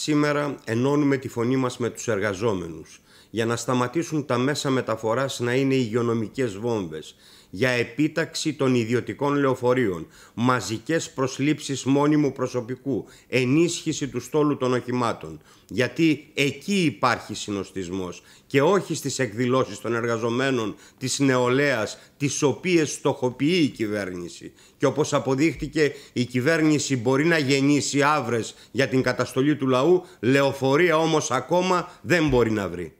Σήμερα ενώνουμε τη φωνή μας με τους εργαζόμενους για να σταματήσουν τα μέσα μεταφοράς να είναι υγειονομικές βόμβες, για επίταξη των ιδιωτικών λεωφορείων, μαζικές προσλήψεις μόνιμου προσωπικού, ενίσχυση του στόλου των οχημάτων. Γιατί εκεί υπάρχει συνοστισμός και όχι στις εκδηλώσεις των εργαζομένων, της νεολαίας, τις οποίες στοχοποιεί η κυβέρνηση. Και όπως αποδείχτηκε η κυβέρνηση μπορεί να γεννήσει άβρες για την καταστολή του λαού, λαού, λεωφορεία όμως ακόμα δεν μπορεί να βρει.